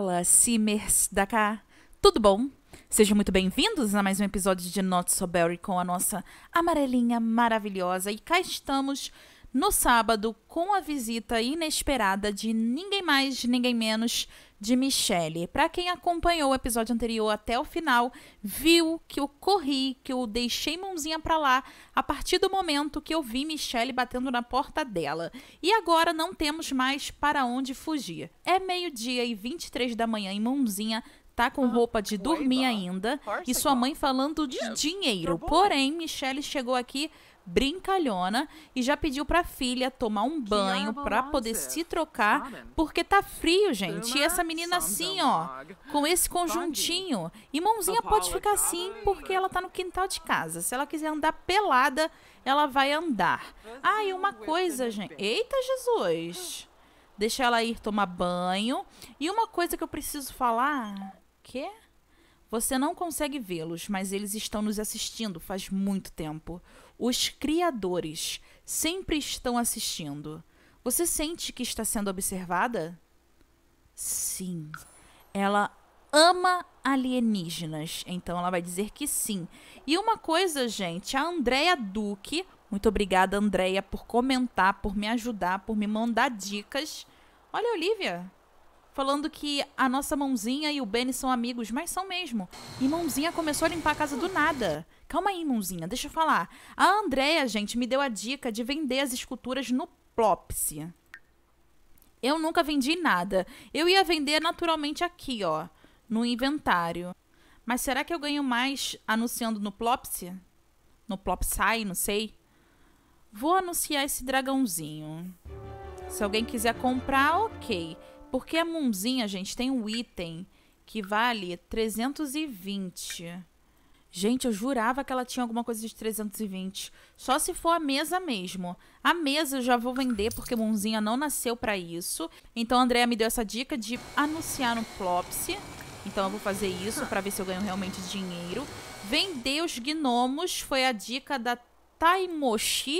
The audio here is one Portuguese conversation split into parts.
Fala, Simers da cá. Tudo bom? Sejam muito bem-vindos a mais um episódio de Not So Berry com a nossa amarelinha maravilhosa. E cá estamos no sábado com a visita inesperada de ninguém mais, ninguém menos de Michelle. Para quem acompanhou o episódio anterior até o final, viu que eu corri, que eu deixei mãozinha para lá a partir do momento que eu vi Michelle batendo na porta dela. E agora não temos mais para onde fugir. É meio-dia e 23 da manhã e mãozinha tá com roupa de dormir ainda e sua mãe falando de dinheiro. Porém, Michelle chegou aqui brincalhona e já pediu para a filha tomar um banho para poder se trocar, porque tá frio, gente. E essa menina assim, ó, com esse conjuntinho. E mãozinha pode ficar assim porque ela tá no quintal de casa. Se ela quiser andar pelada, ela vai andar. Ah, e uma coisa, gente. Eita, Jesus. Deixa ela ir tomar banho. E uma coisa que eu preciso falar quê? Você não consegue vê-los, mas eles estão nos assistindo faz muito tempo. Os criadores sempre estão assistindo. Você sente que está sendo observada? Sim. Ela ama alienígenas. Então ela vai dizer que sim. E uma coisa, gente, a Andrea Duque, muito obrigada Andrea por comentar, por me ajudar, por me mandar dicas. Olha, Olivia, falando que a nossa mãozinha e o Benny são amigos, mas são mesmo. E mãozinha começou a limpar a casa do nada. Calma aí, mãozinha, deixa eu falar. A Andrea, gente, me deu a dica de vender as esculturas no Plopsy. Eu nunca vendi nada. Eu ia vender naturalmente aqui, ó, no inventário. Mas será que eu ganho mais anunciando no Plopsy? No Plopsai, não sei. Vou anunciar esse dragãozinho. Se alguém quiser comprar, ok. Porque a mãozinha, gente, tem um item que vale 320. Gente, eu jurava que ela tinha alguma coisa de 320. Só se for a mesa mesmo. A mesa eu já vou vender porque mãozinha não nasceu para isso. Então a Andrea me deu essa dica de anunciar no Plopsy. Então eu vou fazer isso para ver se eu ganho realmente dinheiro. Vender os gnomos foi a dica da Taimoshi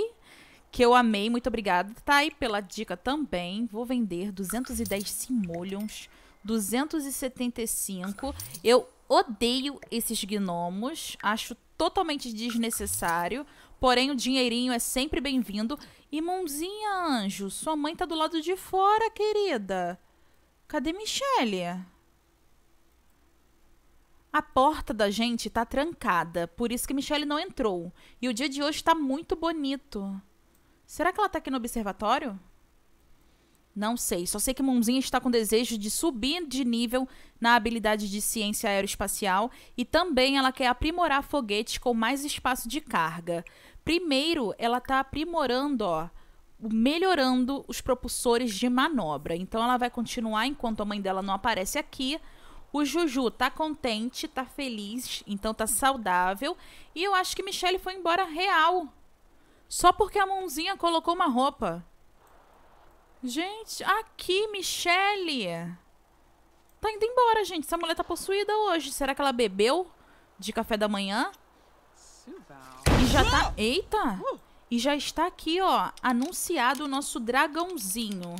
que eu amei. Muito obrigada, Thay, tá pela dica também. Vou vender 210 simoleons, 275. Eu odeio esses gnomos, acho totalmente desnecessário. Porém, o dinheirinho é sempre bem-vindo. E mãozinha, anjo, sua mãe tá do lado de fora, querida. Cadê Michelle? A porta da gente tá trancada, por isso que Michelle não entrou. E o dia de hoje tá muito bonito. Será que ela tá aqui no observatório? Não sei, só sei que Mumzinha está com desejo de subir de nível na habilidade de ciência aeroespacial e também ela quer aprimorar foguetes com mais espaço de carga. Primeiro, ela está aprimorando, ó, melhorando os propulsores de manobra. Então ela vai continuar enquanto a mãe dela não aparece aqui. O Juju tá contente, tá feliz, então tá saudável. E eu acho que Michelle foi embora real só porque a mãozinha colocou uma roupa. Gente, aqui, Michelle. Tá indo embora, gente. Essa mulher tá possuída hoje. Será que ela bebeu de café da manhã? E já tá... Eita! E já está aqui, ó, anunciado o nosso dragãozinho.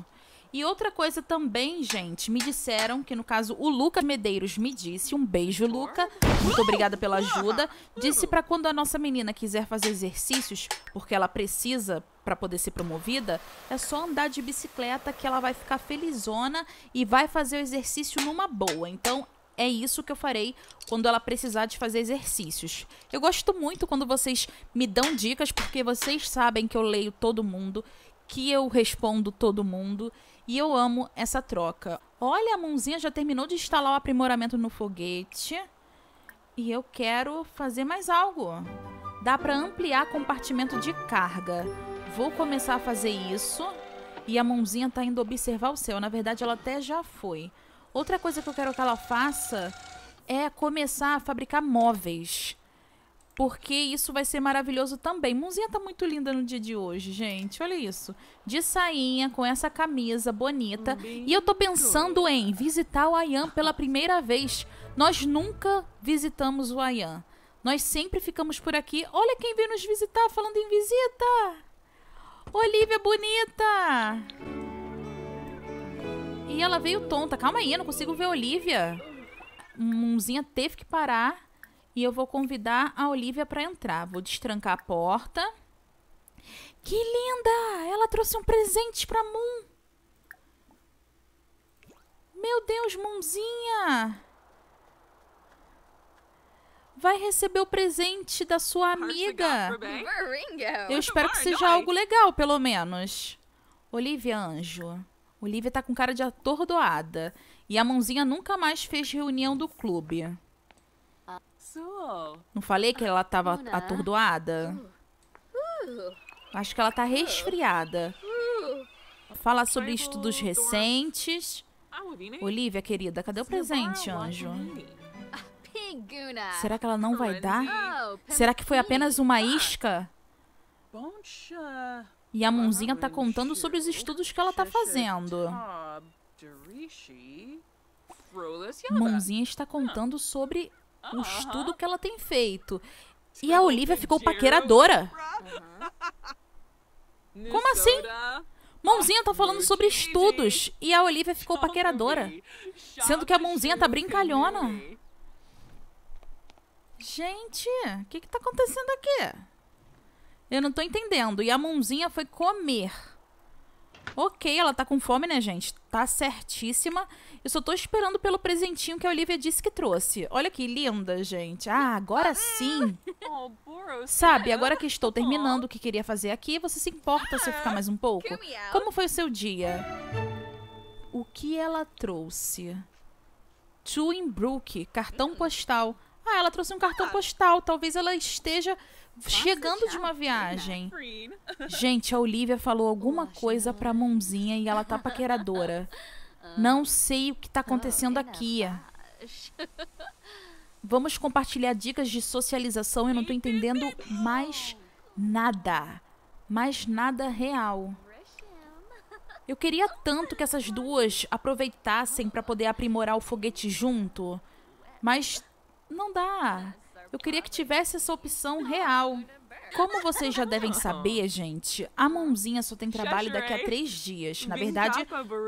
E outra coisa também, gente, me disseram que no caso o Luca Medeiros me disse, um beijo Luca, muito obrigada pela ajuda, disse para quando a nossa menina quiser fazer exercícios, porque ela precisa para poder ser promovida, é só andar de bicicleta que ela vai ficar felizona e vai fazer o exercício numa boa. Então, é isso que eu farei quando ela precisar de fazer exercícios. Eu gosto muito quando vocês me dão dicas, porque vocês sabem que eu leio todo mundo, que eu respondo todo mundo e eu amo essa troca. Olha, a mãozinha já terminou de instalar o aprimoramento no foguete. E eu quero fazer mais algo. Dá para ampliar compartimento de carga. Vou começar a fazer isso. E a mãozinha tá indo observar o céu. Na verdade, ela até já foi. Outra coisa que eu quero que ela faça é começar a fabricar móveis. Porque isso vai ser maravilhoso também. Mãozinha tá muito linda no dia de hoje, gente. Olha isso. De sainha, com essa camisa bonita. Bem e eu tô pensando em visitar o Ayan pela primeira vez. Nós nunca visitamos o Ayan. Nós sempre ficamos por aqui. Olha quem veio nos visitar falando em visita. Olivia bonita. E ela veio tonta. Calma aí, eu não consigo ver a Olivia. Mãozinha teve que parar e eu vou convidar a Olivia para entrar. Vou destrancar a porta. Que linda! Ela trouxe um presente para Moon. Meu Deus, Moonzinha! Vai receber o presente da sua amiga. Eu espero que seja algo legal, pelo menos. Olivia Anjo. Olivia tá com cara de atordoada. E a mãozinha nunca mais fez reunião do clube. Não falei que ela tava né? atordoada? Acho que ela tá resfriada. Fala sobre estudos recentes. Ah, né? Olivia, querida, cadê o presente, anjo? Será que ela não vai dar? Oh, Será que foi apenas uma isca? E a mãozinha tá contando sobre os estudos que ela tá fazendo. Ah, mãozinha está contando ah. sobre o estudo que ela tem feito. E a Olivia ficou paqueradora. Como assim? Mãozinha tá falando sobre estudos e a Olivia ficou paqueradora. Sendo que a mãozinha tá brincalhona. Gente, o que que tá acontecendo aqui? Eu não tô entendendo. E a mãozinha foi comer. Ok, ela tá com fome, né, gente? Tá certíssima. Eu só tô esperando pelo presentinho que a Olivia disse que trouxe. Olha que linda, gente. Ah, agora sim. Oh, Sabe, agora que estou terminando o oh. que queria fazer aqui, você se importa se eu ficar mais um pouco? Como foi o seu dia? O que ela trouxe? Twinbrook, cartão hum. postal. Ah, ela trouxe um ah. cartão postal. Talvez ela esteja chegando de uma viagem. Gente, a Olivia falou alguma coisa pra mãozinha e ela tá paqueradora. Ah. Não sei o que está ah, acontecendo é aqui. Vamos compartilhar dicas de socialização. Eu não estou entendendo mais nada. Mais nada real. Eu queria tanto que essas duas aproveitassem para poder aprimorar o foguete junto. Mas não dá. Eu queria que tivesse essa opção real. Como vocês já devem saber, gente, a mãozinha só tem trabalho daqui a três dias. Na verdade,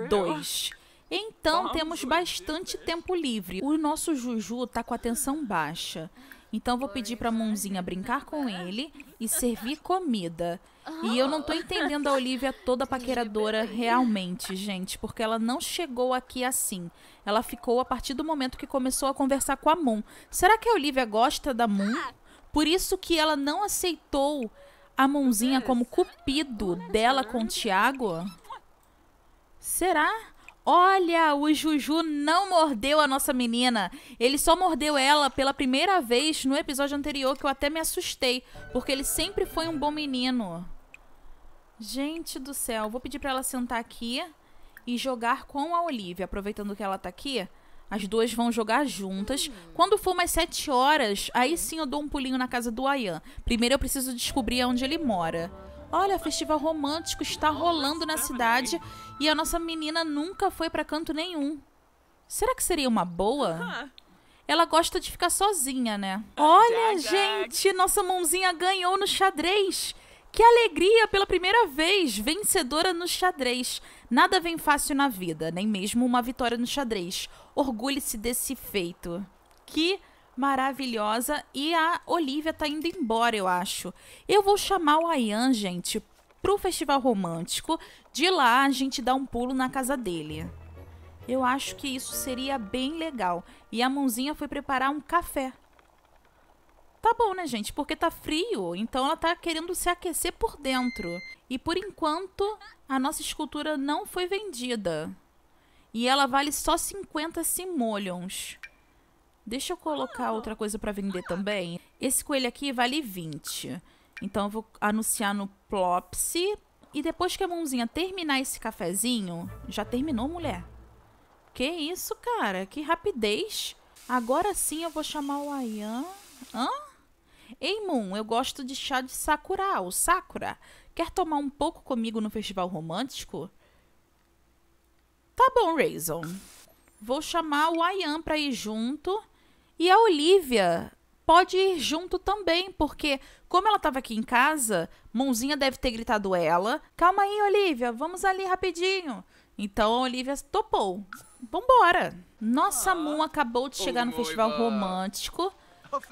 dois. Então, temos bastante tempo livre. O nosso Juju tá com a tensão baixa. Então vou pedir pra Mãozinha brincar com ele e servir comida. E eu não tô entendendo a Olivia toda paqueradora realmente, gente, porque ela não chegou aqui assim. Ela ficou a partir do momento que começou a conversar com a Moon. Será que a Olivia gosta da Moon? Por isso que ela não aceitou a Mãozinha como cupido dela com o Tiago? Será? Olha, o Juju não mordeu a nossa menina. Ele só mordeu ela pela primeira vez no episódio anterior, que eu até me assustei, porque ele sempre foi um bom menino. Gente do céu, vou pedir para ela sentar aqui e jogar com a Olivia, aproveitando que ela tá aqui. As duas vão jogar juntas. Quando for umas 7 horas, aí sim eu dou um pulinho na casa do Ayan. Primeiro eu preciso descobrir onde ele mora. Olha, festival romântico está rolando na tá cidade e a nossa menina nunca foi para canto nenhum. Será que seria uma boa? Ah. Ela gosta de ficar sozinha, né? Ah, Olha, gente, nossa mãozinha ganhou no xadrez. Que alegria pela primeira vez, vencedora no xadrez. Nada vem fácil na vida, nem mesmo uma vitória no xadrez. Orgulhe-se desse feito. Que maravilhosa. E a Olivia tá indo embora, eu acho. Eu vou chamar o Ayan, gente, pro Festival Romântico. De lá a gente dá um pulo na casa dele. Eu acho que isso seria bem legal. E a mãozinha foi preparar um café. Tá bom, né, gente? Porque tá frio, então ela tá querendo se aquecer por dentro. E por enquanto, a nossa escultura não foi vendida. E ela vale só 50 simoleons. Deixa eu colocar outra coisa para vender também. Esse coelho aqui vale 20. Então eu vou anunciar no Plopsy. E depois que a mãozinha terminar esse cafezinho... Já terminou, mulher? Que isso, cara? Que rapidez. Agora sim eu vou chamar o Ayan. Hã? Ei, Moon, eu gosto de chá de Sakura, o Sakura. Quer tomar um pouco comigo no Festival Romântico? Tá bom, Raison. Vou chamar o Ayan pra ir junto. E a Olivia pode ir junto também, porque como ela estava aqui em casa, Mãozinha deve ter gritado ela: "Calma aí, Olivia, vamos ali rapidinho". Então a Olivia topou. Vambora! Nossa, ah, Moon acabou de chegar no festival romântico.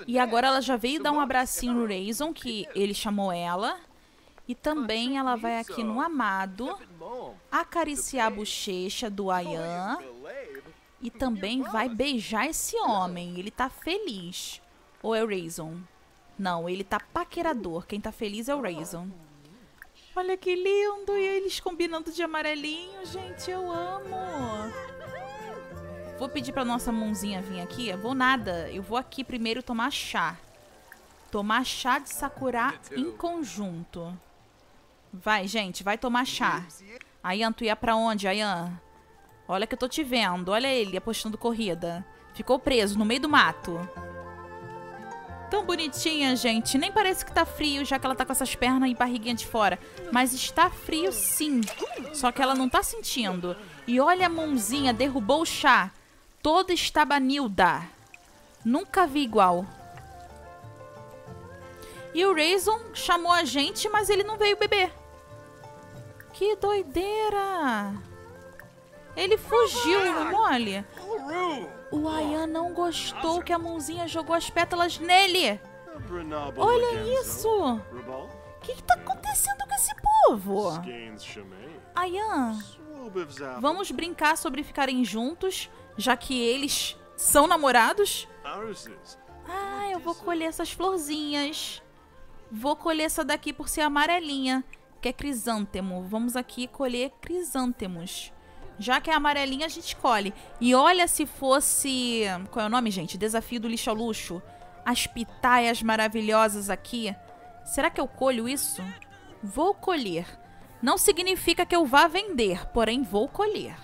E agora ela já veio dar um abracinho no Rayson, que ele chamou ela. E também ela vai aqui no Amado acariciar a bochecha do Ayan e também vai beijar esse homem. Ele tá feliz. Ou é o Rayson? Não, ele tá paquerador. Quem tá feliz é o Rayson. Olha que lindo! E eles combinando de amarelinho, gente, eu amo! Vou pedir pra nossa mãozinha vir aqui. Vou nada, eu vou aqui primeiro tomar chá. Tomar chá de Sakura em conjunto. Vai, gente, vai tomar chá. Ayan, tu ia pra onde, Ayan? Olha que eu tô te vendo. Olha ele apostando corrida. Ficou preso no meio do mato. Tão bonitinha, gente. Nem parece que tá frio, já que ela tá com essas pernas e barriguinha de fora. Mas está frio sim. Só que ela não tá sentindo. E olha a mãozinha, derrubou o chá. Toda estabanilda. Nunca vi igual. E o Rayson chamou a gente, mas ele não veio beber. Que doideira! Ele fugiu, mole. O Ayan não gostou que a mãozinha jogou as pétalas nele. Olha isso! O que, está acontecendo com esse povo? Ayan, vamos brincar sobre ficarem juntos, já que eles são namorados? Ah, eu vou colher essas florzinhas. Vou colher essa daqui por ser amarelinha, que é crisântemo. Vamos aqui colher crisântemos. Já que é amarelinha, a gente colhe. E olha se fosse... Qual é o nome, gente? Desafio do lixo ao luxo. As pitaias maravilhosas aqui. Será que eu colho isso? Vou colher. Não significa que eu vá vender, porém vou colher.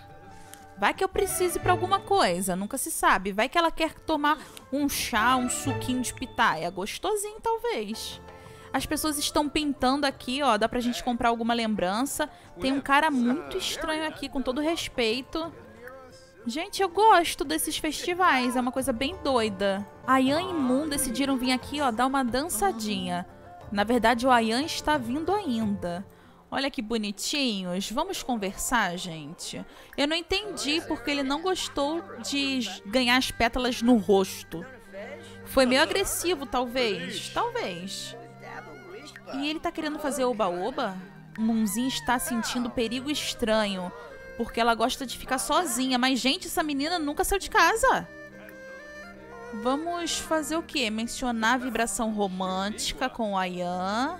Vai que eu precise para alguma coisa, nunca se sabe. Vai que ela quer tomar um chá, um suquinho de pitaia. Gostosinho, talvez. As pessoas estão pintando aqui, ó. Dá pra gente comprar alguma lembrança. Tem um cara muito estranho aqui, com todo respeito. Gente, eu gosto desses festivais. É uma coisa bem doida. Ayan e Moon decidiram vir aqui, ó, dar uma dançadinha. Na verdade, o Ayan está vindo ainda. Olha que bonitinhos. Vamos conversar, gente. Eu não entendi porque ele não gostou de ganhar as pétalas no rosto. Foi meio agressivo, talvez. Talvez. E ele tá querendo fazer oba-oba? Munzinho está sentindo perigo estranho, porque ela gosta de ficar sozinha. Mas, gente, essa menina nunca saiu de casa. Vamos fazer o quê? Mencionar a vibração romântica com Ayan.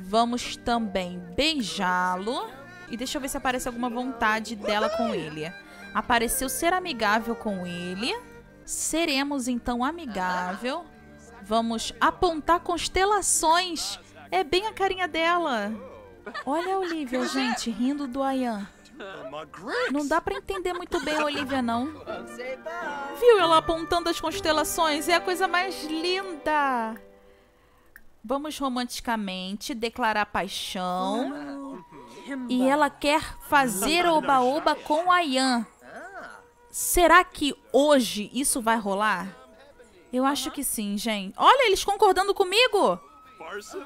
Vamos também beijá-lo. E deixa eu ver se aparece alguma vontade dela com ele. Apareceu ser amigável com ele. Seremos então amigável. Vamos apontar constelações. É bem a carinha dela. Olha a Olivia, gente, rindo do Ayan. Não dá para entender muito bem a Olivia, não. Viu ela apontando as constelações? É a coisa mais linda. Vamos romanticamente declarar paixão. E ela quer fazer oba-oba com a Ayan. Será que hoje isso vai rolar? Eu acho que sim, gente. Olha, eles concordando comigo!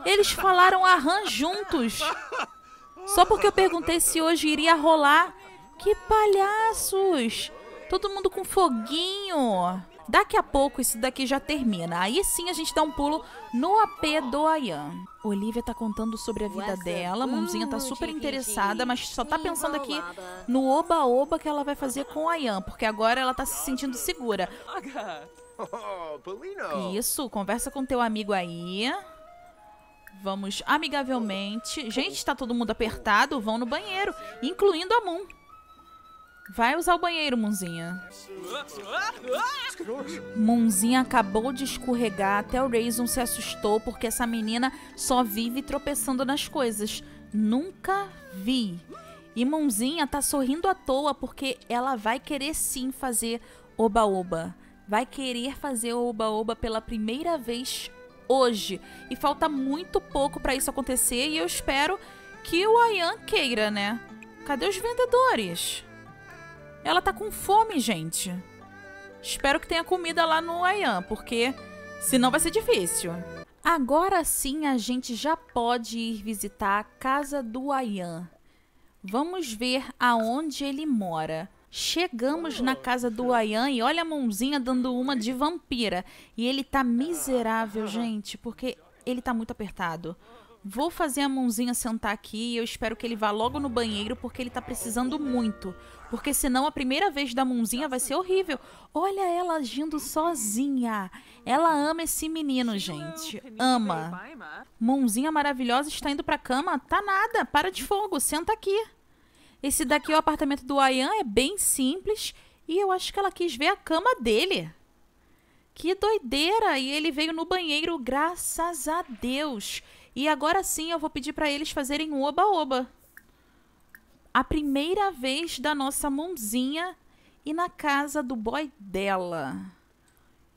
Eles falaram aham juntos. Só porque eu perguntei se hoje iria rolar. Que palhaços! Todo mundo com foguinho. Daqui a pouco isso daqui já termina. Aí sim a gente dá um pulo no AP do Ayan. Olivia tá contando sobre a vida é dela. mãozinha tá super interessada, mas só tá pensando aqui no oba-oba que ela vai fazer com o Ayan, porque agora ela tá se sentindo segura. Oh, Isso, conversa com teu amigo aí. Vamos amigavelmente. Gente, tá todo mundo apertado. Vão no banheiro, incluindo a Moon. Vai usar o banheiro, Munzinha. Munzinha acabou de escorregar. Até o Raisin se assustou porque essa menina só vive tropeçando nas coisas. Nunca vi. E Munzinha tá sorrindo à toa porque ela vai querer sim fazer oba-oba vai querer fazer oba-oba pela primeira vez hoje. E falta muito pouco para isso acontecer e eu espero que o Ayan queira, né? Cadê os vendedores? Ela tá com fome, gente. Espero que tenha comida lá no Ayan, porque senão vai ser difícil. Agora sim a gente já pode ir visitar a casa do Ayan. Vamos ver aonde ele mora. Chegamos na casa do Ayan e olha a mãozinha dando uma de vampira. E ele tá miserável, ah. gente, porque ele tá muito apertado. Vou fazer a mãozinha sentar aqui e eu espero que ele vá logo no banheiro porque ele tá precisando muito. Porque senão a primeira vez da mãozinha vai ser horrível. Olha ela agindo sozinha. Ela ama esse menino, gente. Ama. Mãozinha maravilhosa está indo pra cama. Tá nada, para de fogo, senta aqui. Esse daqui é o apartamento do Ayan, é bem simples. E eu acho que ela quis ver a cama dele. Que doideira! E ele veio no banheiro, graças a Deus. E agora sim eu vou pedir para eles fazerem um oba-oba. A primeira vez da nossa mãozinha e na casa do boy dela.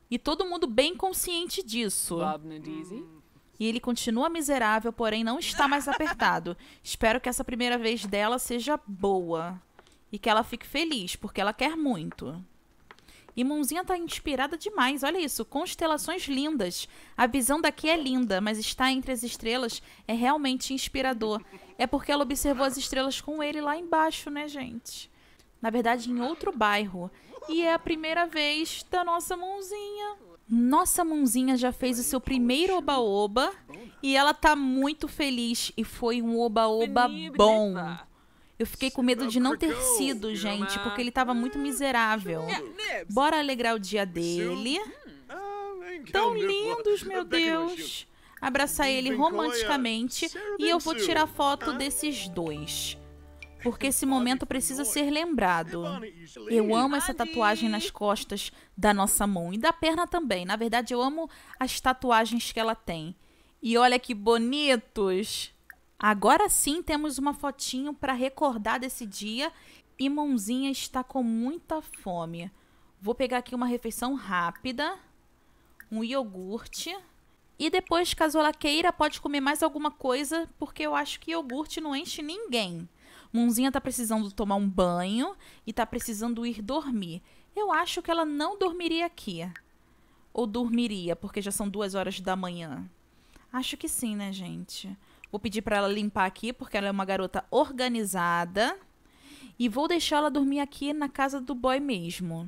E todo mundo bem consciente disso. Bob Nadizzi. Hum. E ele continua miserável, porém não está mais apertado. Espero que essa primeira vez dela seja boa. E que ela fique feliz, porque ela quer muito. E Mãozinha tá inspirada demais, olha isso, constelações lindas. A visão daqui é linda, mas estar entre as estrelas é realmente inspirador. É porque ela observou as estrelas com ele lá embaixo, né, gente? Na verdade, em outro bairro. E é a primeira vez da nossa Mãozinha. Nossa mãozinha já fez o seu primeiro oba-oba e ela tá muito feliz e foi um oba-oba né, bom. Eu fiquei com medo de não ter sido, gente, porque ele tava muito miserável. Bora alegrar o dia dele. Hum. Ah, Tão lindos, meu Deus. Abraçar ele romanticamente e eu vou tirar foto tá? desses dois porque esse momento precisa ser lembrado. Eu amo essa tatuagem nas costas da nossa mão e da perna também. Na verdade, eu amo as tatuagens que ela tem. E olha que bonitos! Agora sim temos uma fotinho para recordar desse dia e Mãozinha está com muita fome. Vou pegar aqui uma refeição rápida, um iogurte. E depois, caso ela queira, pode comer mais alguma coisa, porque eu acho que iogurte não enche ninguém. Munzinha tá precisando tomar um banho e tá precisando ir dormir. Eu acho que ela não dormiria aqui. Ou dormiria, porque já são duas horas da manhã. Acho que sim, né, gente? Vou pedir para ela limpar aqui, porque ela é uma garota organizada. E vou deixar ela dormir aqui na casa do boy mesmo.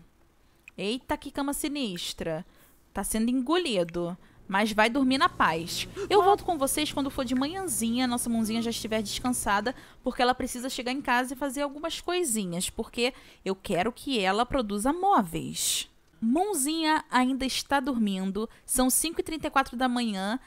Eita, que cama sinistra. Tá sendo engolido mas vai dormir na paz. Eu volto com vocês quando for de manhãzinha, nossa mãozinha já estiver descansada, porque ela precisa chegar em casa e fazer algumas coisinhas, porque eu quero que ela produza móveis. Mãozinha ainda está dormindo, são 5h34 da manhã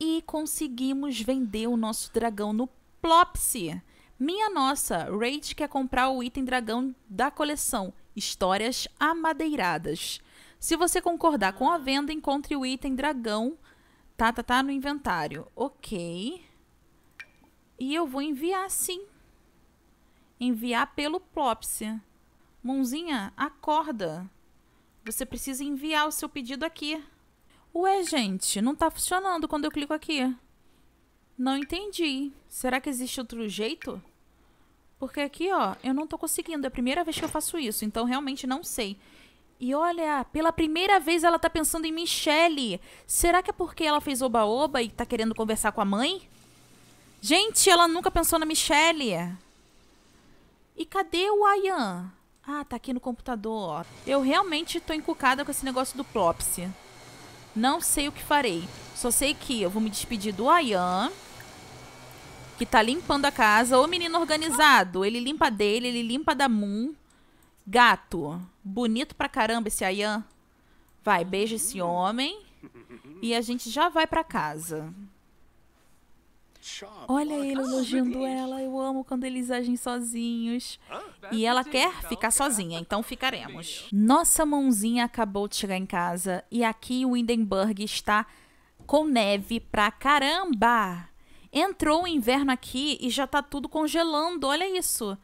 e conseguimos vender o nosso dragão no Plopsy. Minha nossa, Raid quer comprar o item dragão da coleção Histórias Amadeiradas. Se você concordar com a venda, encontre o item dragão. Tá, tá, tá no inventário. Ok. E eu vou enviar sim. Enviar pelo Plopsia. Mãozinha, acorda. Você precisa enviar o seu pedido aqui. Ué, gente, não tá funcionando quando eu clico aqui. Não entendi. Será que existe outro jeito? Porque aqui, ó, eu não tô conseguindo. É a primeira vez que eu faço isso, então realmente não sei. E olha, pela primeira vez ela tá pensando em Michelle. Será que é porque ela fez oba-oba e tá querendo conversar com a mãe? Gente, ela nunca pensou na Michelle. E cadê o Ayan? Ah, tá aqui no computador. Eu realmente tô encucada com esse negócio do Plopsy. Não sei o que farei. Só sei que eu vou me despedir do Ayan, que tá limpando a casa. Ô, menino organizado, ele limpa dele, ele limpa da Moon. Gato, bonito pra caramba esse Ayan. Vai, beija esse homem. E a gente já vai pra casa. Olha ele elogiando ela. Eu amo quando eles agem sozinhos. Ah, e ela quer ficar sozinha, então ficaremos. Nossa mãozinha acabou de chegar em casa e aqui o Hindenburg está com neve pra caramba. Entrou o inverno aqui e já tá tudo congelando, olha isso.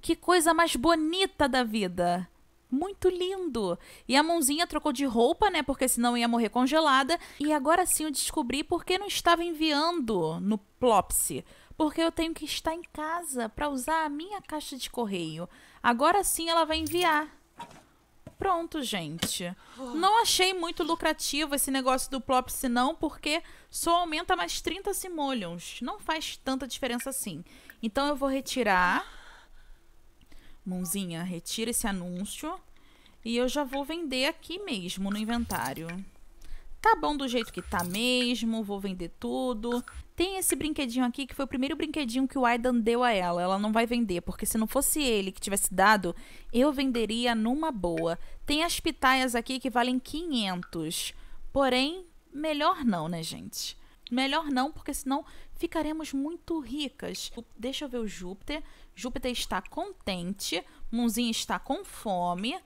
Que coisa mais bonita da vida! Muito lindo! E a mãozinha trocou de roupa, né? Porque senão ia morrer congelada. E agora sim eu descobri por que não estava enviando no Plopsy. Porque eu tenho que estar em casa para usar a minha caixa de correio. Agora sim ela vai enviar. Pronto, gente. Não achei muito lucrativo esse negócio do Plopsy não, porque só aumenta mais 30 simoleons. Não faz tanta diferença assim. Então eu vou retirar Mãozinha, retira esse anúncio e eu já vou vender aqui mesmo no inventário. Tá bom do jeito que tá mesmo, vou vender tudo. Tem esse brinquedinho aqui que foi o primeiro brinquedinho que o Aidan deu a ela. Ela não vai vender, porque se não fosse ele que tivesse dado, eu venderia numa boa. Tem as pitaias aqui que valem 500. Porém, melhor não, né, gente? Melhor não, porque senão ficaremos muito ricas. Deixa eu ver o Júpiter. Júpiter está contente, Munzinho está com fome,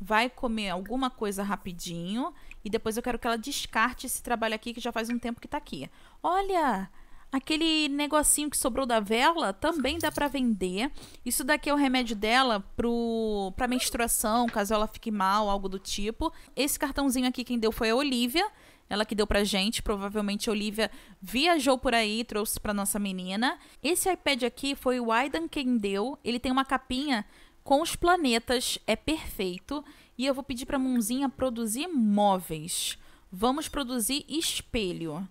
vai comer alguma coisa rapidinho e depois eu quero que ela descarte esse trabalho aqui que já faz um tempo que está aqui. Olha, aquele negocinho que sobrou da vela também dá para vender. Isso daqui é o remédio dela pro para menstruação, caso ela fique mal, algo do tipo. Esse cartãozinho aqui quem deu foi a Olivia ela que deu pra gente, provavelmente a Olivia viajou por aí e trouxe pra nossa menina. Esse iPad aqui foi o Aidan quem deu, ele tem uma capinha com os planetas, é perfeito. E eu vou pedir pra Munzinha produzir móveis. Vamos produzir espelho.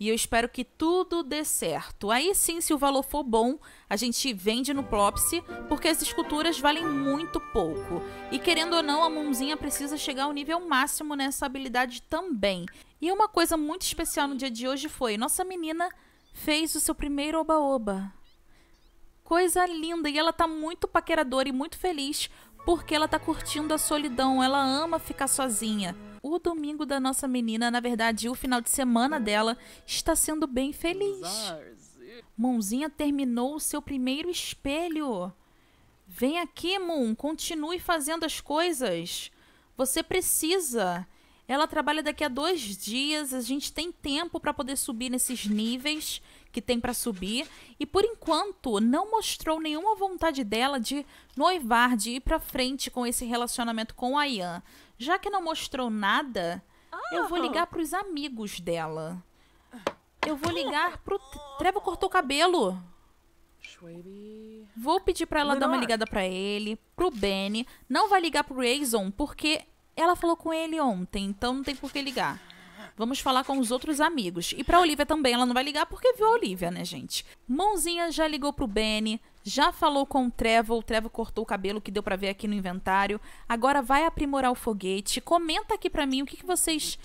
E eu espero que tudo dê certo. Aí sim, se o valor for bom, a gente vende no Plopsy, porque as esculturas valem muito pouco. E querendo ou não, a mãozinha precisa chegar ao nível máximo nessa habilidade também. E uma coisa muito especial no dia de hoje foi: nossa menina fez o seu primeiro oba-oba. Coisa linda! E ela tá muito paqueradora e muito feliz porque ela tá curtindo a solidão, ela ama ficar sozinha. O domingo da nossa menina, na verdade, o final de semana dela, está sendo bem feliz. Mãozinha terminou o seu primeiro espelho. Vem aqui, Moon, continue fazendo as coisas. Você precisa. Ela trabalha daqui a dois dias. A gente tem tempo para poder subir nesses níveis que tem para subir. E por enquanto, não mostrou nenhuma vontade dela de noivar, de ir para frente com esse relacionamento com a Ian. Já que não mostrou nada, oh. eu vou ah! ligar para os amigos dela. Eu vou ligar pro. Trevor cortou o cabelo. Vou pedir para ela é dar uma é? ligada para ele, pro Benny. Não vai ligar pro Jason, porque ela falou com ele ontem, então não tem por que ligar. Vamos falar com os outros amigos. E pra Olivia também, ela não vai ligar porque viu a Olivia, né, gente? Mãozinha já ligou pro Benny, já falou com o Trevor, o Trevor cortou o cabelo que deu para ver aqui no inventário. Agora vai aprimorar o foguete. Comenta aqui para mim o que, que vocês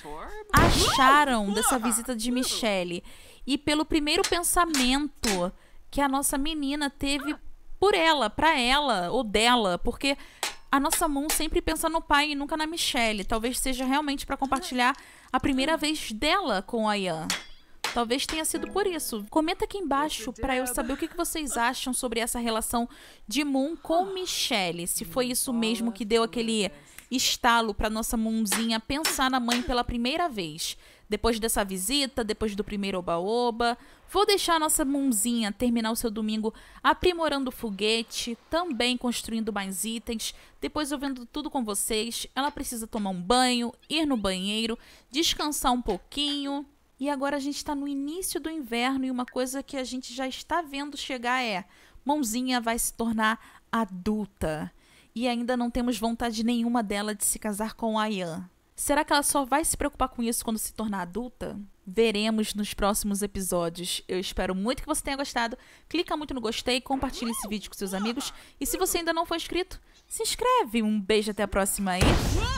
acharam dessa visita de Michelle. E pelo primeiro pensamento que a nossa menina teve por ela, para ela ou dela, porque a nossa mão sempre pensa no pai e nunca na Michelle. Talvez seja realmente para compartilhar a primeira vez dela com a Ian. Talvez tenha sido por isso. Comenta aqui embaixo para eu saber o que vocês acham sobre essa relação de Moon com Michelle. Se foi isso mesmo que deu aquele estalo para nossa Moonzinha pensar na mãe pela primeira vez. Depois dessa visita, depois do primeiro oba-oba, vou deixar a nossa mãozinha terminar o seu domingo aprimorando o foguete, também construindo mais itens, depois eu vendo tudo com vocês. Ela precisa tomar um banho, ir no banheiro, descansar um pouquinho. E agora a gente está no início do inverno e uma coisa que a gente já está vendo chegar é: Mãozinha vai se tornar adulta. E ainda não temos vontade nenhuma dela de se casar com Ayan. Será que ela só vai se preocupar com isso quando se tornar adulta? Veremos nos próximos episódios. Eu espero muito que você tenha gostado. Clica muito no gostei, compartilhe esse vídeo com seus amigos e se você ainda não for inscrito, se inscreve. Um beijo até a próxima aí.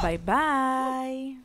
Bye bye.